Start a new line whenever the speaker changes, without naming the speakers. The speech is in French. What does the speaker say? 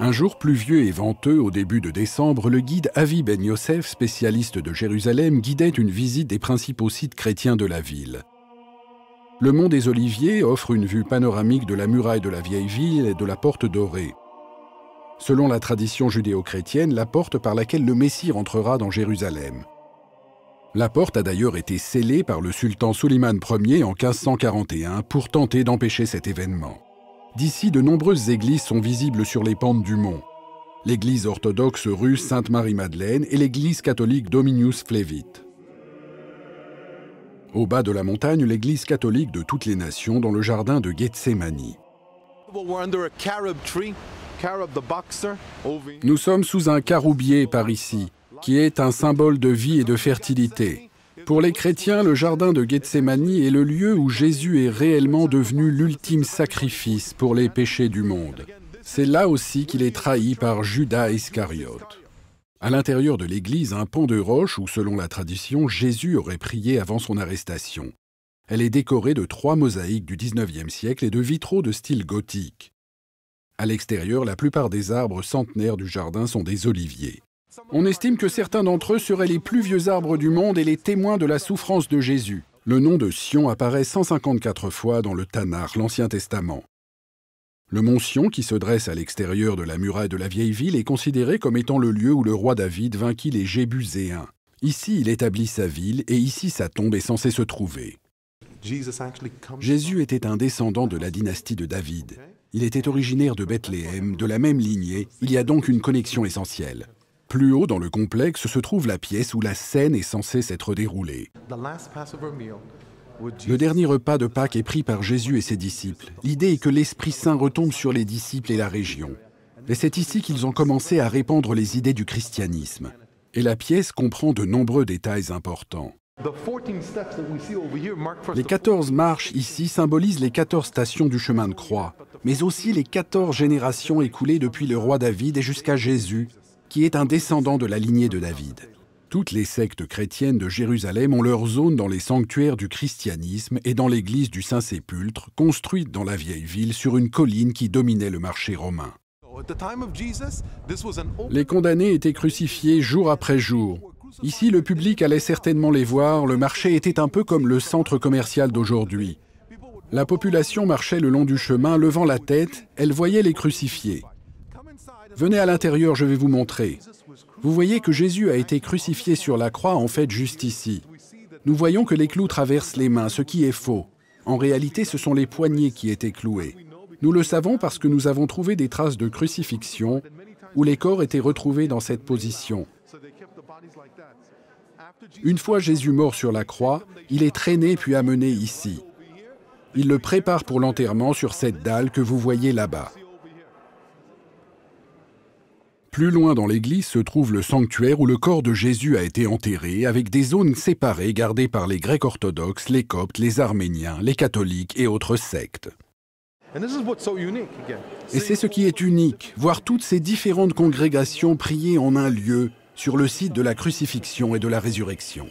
Un jour pluvieux et venteux au début de décembre, le guide Avi Ben Yosef, spécialiste de Jérusalem, guidait une visite des principaux sites chrétiens de la ville. Le Mont des Oliviers offre une vue panoramique de la muraille de la vieille ville et de la Porte Dorée. Selon la tradition judéo-chrétienne, la porte par laquelle le Messie rentrera dans Jérusalem. La porte a d'ailleurs été scellée par le sultan Suleiman Ier en 1541 pour tenter d'empêcher cet événement. D'ici, de nombreuses églises sont visibles sur les pentes du mont. L'église orthodoxe russe Sainte-Marie-Madeleine et l'église catholique Dominius Flevit. Au bas de la montagne, l'église catholique de toutes les nations dans le jardin de Gethsemane. Nous sommes sous un caroubier par ici, qui est un symbole de vie et de fertilité. Pour les chrétiens, le jardin de Gethsemane est le lieu où Jésus est réellement devenu l'ultime sacrifice pour les péchés du monde. C'est là aussi qu'il est trahi par Judas Iscariote. À l'intérieur de l'église, un pan de roche où, selon la tradition, Jésus aurait prié avant son arrestation. Elle est décorée de trois mosaïques du XIXe siècle et de vitraux de style gothique. À l'extérieur, la plupart des arbres centenaires du jardin sont des oliviers. On estime que certains d'entre eux seraient les plus vieux arbres du monde et les témoins de la souffrance de Jésus. Le nom de Sion apparaît 154 fois dans le Tanar, l'Ancien Testament. Le mont Sion, qui se dresse à l'extérieur de la muraille de la vieille ville, est considéré comme étant le lieu où le roi David vainquit les Jébuséens. Ici, il établit sa ville et ici, sa tombe est censée se trouver. Jésus était un descendant de la dynastie de David. Il était originaire de Bethléem, de la même lignée, il y a donc une connexion essentielle. Plus haut dans le complexe se trouve la pièce où la scène est censée s'être déroulée. Le dernier repas de Pâques est pris par Jésus et ses disciples. L'idée est que l'Esprit Saint retombe sur les disciples et la région. Et c'est ici qu'ils ont commencé à répandre les idées du christianisme. Et la pièce comprend de nombreux détails importants. Les 14 marches ici symbolisent les 14 stations du chemin de croix, mais aussi les 14 générations écoulées depuis le roi David et jusqu'à Jésus, qui est un descendant de la lignée de David. Toutes les sectes chrétiennes de Jérusalem ont leur zone dans les sanctuaires du christianisme et dans l'église du Saint-Sépulcre, construite dans la vieille ville sur une colline qui dominait le marché romain. Les condamnés étaient crucifiés jour après jour. Ici, le public allait certainement les voir, le marché était un peu comme le centre commercial d'aujourd'hui. La population marchait le long du chemin, levant la tête, elle voyait les crucifiés. Venez à l'intérieur, je vais vous montrer. Vous voyez que Jésus a été crucifié sur la croix, en fait, juste ici. Nous voyons que les clous traversent les mains, ce qui est faux. En réalité, ce sont les poignets qui étaient cloués. Nous le savons parce que nous avons trouvé des traces de crucifixion où les corps étaient retrouvés dans cette position. Une fois Jésus mort sur la croix, il est traîné puis amené ici. Il le prépare pour l'enterrement sur cette dalle que vous voyez là-bas. Plus loin dans l'église se trouve le sanctuaire où le corps de Jésus a été enterré, avec des zones séparées gardées par les Grecs orthodoxes, les Coptes, les Arméniens, les catholiques et autres sectes. Et c'est ce qui est unique, voir toutes ces différentes congrégations prier en un lieu, sur le site de la crucifixion et de la résurrection.